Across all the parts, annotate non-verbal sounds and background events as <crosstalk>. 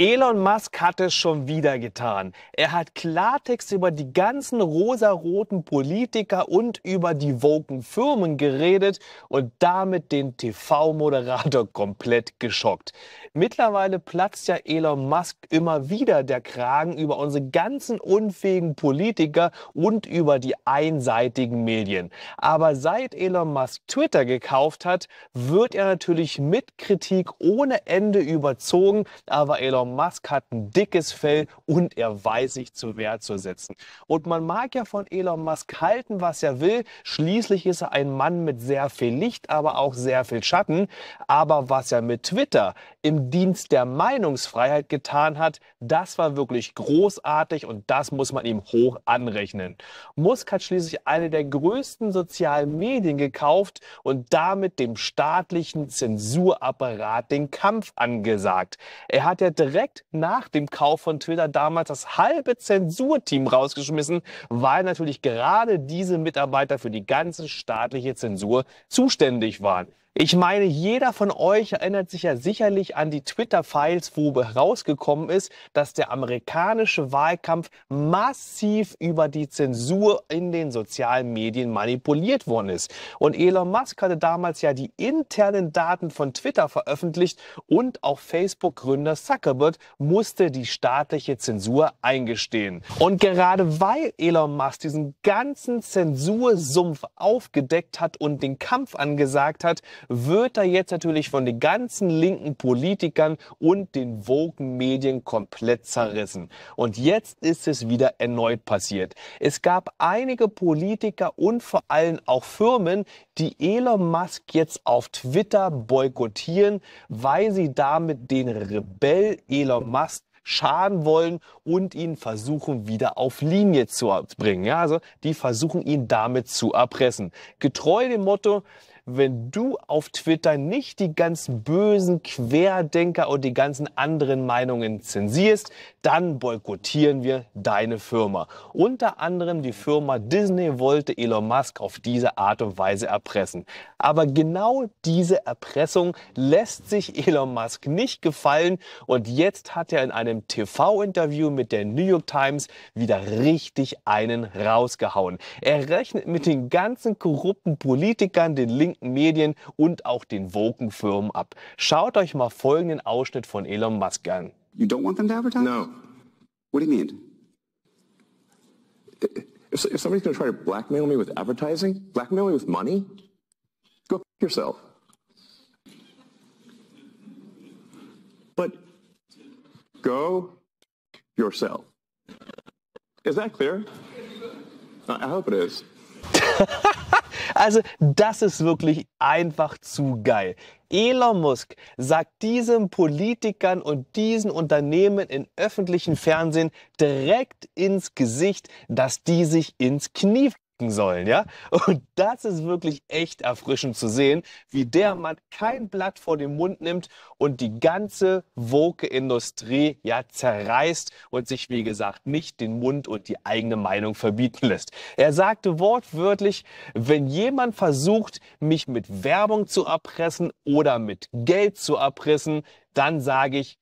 Elon Musk hat es schon wieder getan. Er hat Klartext über die ganzen rosaroten Politiker und über die woken Firmen geredet und damit den TV-Moderator komplett geschockt. Mittlerweile platzt ja Elon Musk immer wieder der Kragen über unsere ganzen unfähigen Politiker und über die einseitigen Medien. Aber seit Elon Musk Twitter gekauft hat, wird er natürlich mit Kritik ohne Ende überzogen, aber Elon Elon Musk hat ein dickes Fell und er weiß sich zu Wehr zu setzen. Und man mag ja von Elon Musk halten, was er will. Schließlich ist er ein Mann mit sehr viel Licht, aber auch sehr viel Schatten. Aber was er mit Twitter im Dienst der Meinungsfreiheit getan hat, das war wirklich großartig und das muss man ihm hoch anrechnen. Musk hat schließlich eine der größten sozialen Medien gekauft und damit dem staatlichen Zensurapparat den Kampf angesagt. Er hat ja direkt direkt nach dem Kauf von Twitter damals das halbe Zensurteam rausgeschmissen, weil natürlich gerade diese Mitarbeiter für die ganze staatliche Zensur zuständig waren. Ich meine, jeder von euch erinnert sich ja sicherlich an die Twitter-Files, wo herausgekommen ist, dass der amerikanische Wahlkampf massiv über die Zensur in den sozialen Medien manipuliert worden ist. Und Elon Musk hatte damals ja die internen Daten von Twitter veröffentlicht und auch Facebook-Gründer Zuckerberg musste die staatliche Zensur eingestehen. Und gerade weil Elon Musk diesen ganzen Zensursumpf aufgedeckt hat und den Kampf angesagt hat, wird da jetzt natürlich von den ganzen linken Politikern und den Woken-Medien komplett zerrissen. Und jetzt ist es wieder erneut passiert. Es gab einige Politiker und vor allem auch Firmen, die Elon Musk jetzt auf Twitter boykottieren, weil sie damit den Rebell Elon Musk schaden wollen und ihn versuchen wieder auf Linie zu bringen. Ja, also die versuchen ihn damit zu erpressen. Getreu dem Motto, wenn du auf Twitter nicht die ganzen bösen Querdenker und die ganzen anderen Meinungen zensierst, dann boykottieren wir deine Firma. Unter anderem die Firma Disney wollte Elon Musk auf diese Art und Weise erpressen. Aber genau diese Erpressung lässt sich Elon Musk nicht gefallen und jetzt hat er in einem TV-Interview mit der New York Times wieder richtig einen rausgehauen. Er rechnet mit den ganzen korrupten Politikern, den linken linken Medien und auch den woken ab. Schaut euch mal folgenden Ausschnitt von Elon Musk an. You don't want them to advertise? No. What do you mean? If, if somebody's going to try to blackmail me with advertising, blackmail me with money, go f yourself. But go yourself. Is that clear? I hope it is. <laughs> Also das ist wirklich einfach zu geil. Elon Musk sagt diesen Politikern und diesen Unternehmen in öffentlichen Fernsehen direkt ins Gesicht, dass die sich ins Knie denken sollen, ja? Und das ist wirklich echt erfrischend zu sehen, wie der Mann kein Blatt vor den Mund nimmt und die ganze Woke-Industrie ja zerreißt und sich, wie gesagt, nicht den Mund und die eigene Meinung verbieten lässt. Er sagte wortwörtlich, wenn jemand versucht, mich mit Werbung zu erpressen oder mit Geld zu erpressen, dann sage ich,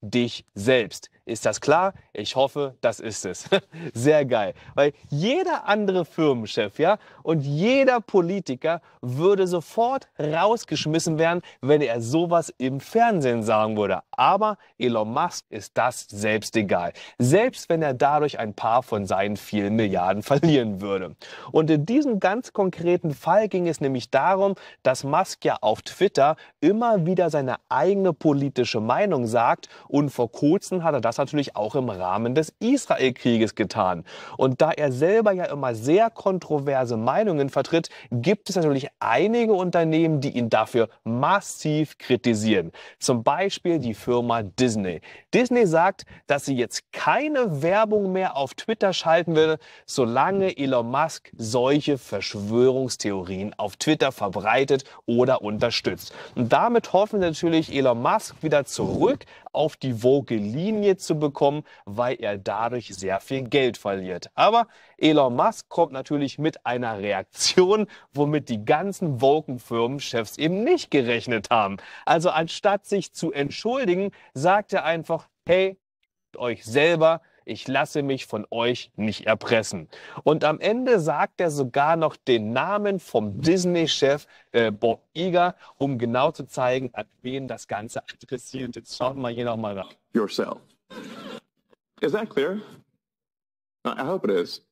dich selbst. Ist das klar? Ich hoffe, das ist es. <laughs> Sehr geil. Weil jeder andere Firmenchef, ja, und jeder Politiker würde sofort rausgeschmissen werden, wenn er sowas im Fernsehen sagen würde. Aber Elon Musk ist das selbst egal. Selbst wenn er dadurch ein paar von seinen vielen Milliarden <laughs> verlieren würde. Und in diesem ganz konkreten Fall ging es nämlich darum, dass Musk ja auf Twitter immer wieder seine eigene politische Meinung sagt und vor kurzem hat er das das natürlich auch im Rahmen des Israelkrieges getan. Und da er selber ja immer sehr kontroverse Meinungen vertritt, gibt es natürlich einige Unternehmen, die ihn dafür massiv kritisieren. Zum Beispiel die Firma Disney. Disney sagt, dass sie jetzt keine Werbung mehr auf Twitter schalten will, solange Elon Musk solche Verschwörungstheorien auf Twitter verbreitet oder unterstützt. Und damit hoffen natürlich Elon Musk wieder zurück auf die Vogue-Linie zu bekommen, weil er dadurch sehr viel Geld verliert. Aber Elon Musk kommt natürlich mit einer Reaktion, womit die ganzen vogue eben nicht gerechnet haben. Also anstatt sich zu entschuldigen, sagt er einfach, hey, euch selber, ich lasse mich von euch nicht erpressen. Und am Ende sagt er sogar noch den Namen vom Disney-Chef äh, Bob Iger, um genau zu zeigen, an wen das Ganze adressiert. Jetzt schauen wir hier nochmal nach. Yourself. Is that clear? I hope it is.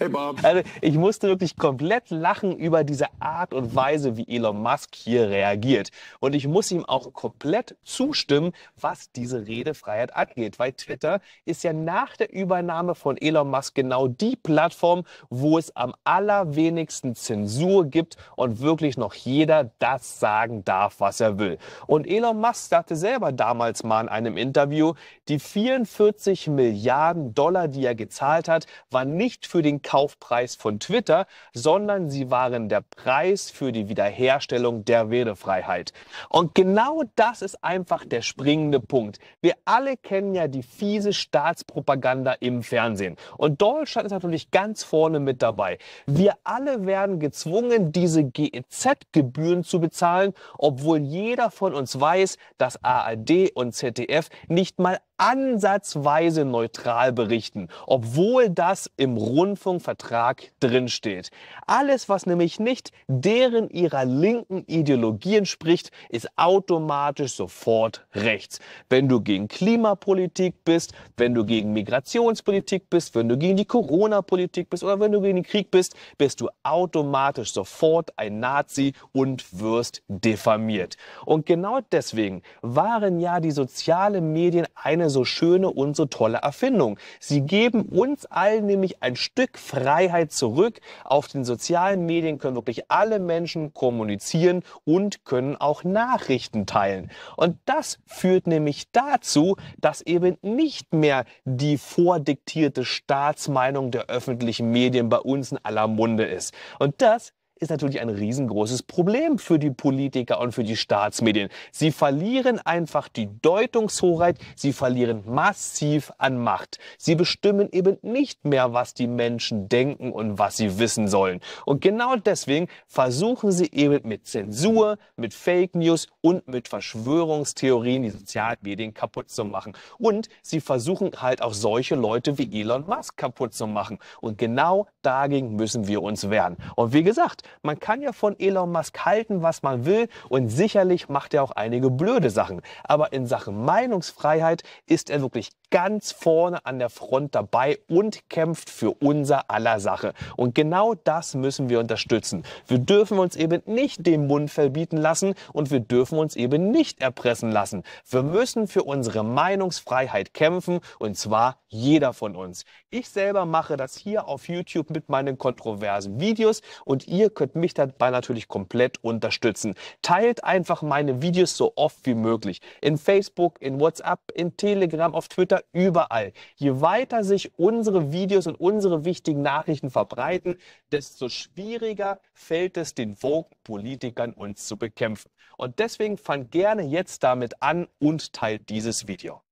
Hey Bob. Also ich musste wirklich komplett lachen über diese Art und Weise, wie Elon Musk hier reagiert. Und ich muss ihm auch komplett zustimmen, was diese Redefreiheit angeht, weil Twitter ist ja nach der Übernahme von Elon Musk genau die Plattform, wo es am allerwenigsten Zensur gibt und wirklich noch jeder das sagen darf, was er will. Und Elon Musk sagte selber damals mal in einem Interview, die 44 Milliarden Dollar, die er gezahlt hat, waren nicht für die den Kaufpreis von Twitter, sondern sie waren der Preis für die Wiederherstellung der Redefreiheit. Und genau das ist einfach der springende Punkt. Wir alle kennen ja die fiese Staatspropaganda im Fernsehen. Und Deutschland ist natürlich ganz vorne mit dabei. Wir alle werden gezwungen, diese GEZ-Gebühren zu bezahlen, obwohl jeder von uns weiß, dass ARD und ZDF nicht mal ansatzweise neutral berichten, obwohl das im Rundfunkvertrag drinsteht. Alles, was nämlich nicht deren ihrer linken Ideologien spricht, ist automatisch sofort rechts. Wenn du gegen Klimapolitik bist, wenn du gegen Migrationspolitik bist, wenn du gegen die Corona-Politik bist oder wenn du gegen den Krieg bist, bist du automatisch sofort ein Nazi und wirst diffamiert. Und genau deswegen waren ja die sozialen Medien eine so schöne und so tolle Erfindung. Sie geben uns allen nämlich ein Stück Freiheit zurück. Auf den sozialen Medien können wirklich alle Menschen kommunizieren und können auch Nachrichten teilen. Und das führt nämlich dazu, dass eben nicht mehr die vordiktierte Staatsmeinung der öffentlichen Medien bei uns in aller Munde ist. Und das ist natürlich ein riesengroßes Problem für die Politiker und für die Staatsmedien. Sie verlieren einfach die Deutungshoheit, sie verlieren massiv an Macht. Sie bestimmen eben nicht mehr, was die Menschen denken und was sie wissen sollen. Und genau deswegen versuchen sie eben mit Zensur, mit Fake News und mit Verschwörungstheorien die Sozialmedien kaputt zu machen. Und sie versuchen halt auch solche Leute wie Elon Musk kaputt zu machen. Und genau dagegen müssen wir uns wehren. Und wie gesagt, man kann ja von Elon Musk halten, was man will und sicherlich macht er auch einige blöde Sachen. Aber in Sachen Meinungsfreiheit ist er wirklich ganz vorne an der Front dabei und kämpft für unser aller Sache. Und genau das müssen wir unterstützen. Wir dürfen uns eben nicht den Mund verbieten lassen und wir dürfen uns eben nicht erpressen lassen. Wir müssen für unsere Meinungsfreiheit kämpfen und zwar jeder von uns. Ich selber mache das hier auf YouTube mit meinen kontroversen Videos und ihr könnt mich dabei natürlich komplett unterstützen. Teilt einfach meine Videos so oft wie möglich. In Facebook, in WhatsApp, in Telegram, auf Twitter wieder überall. Je weiter sich unsere Videos und unsere wichtigen Nachrichten verbreiten, desto schwieriger fällt es den Vogue-Politikern, uns zu bekämpfen. Und deswegen fang gerne jetzt damit an und teilt dieses Video.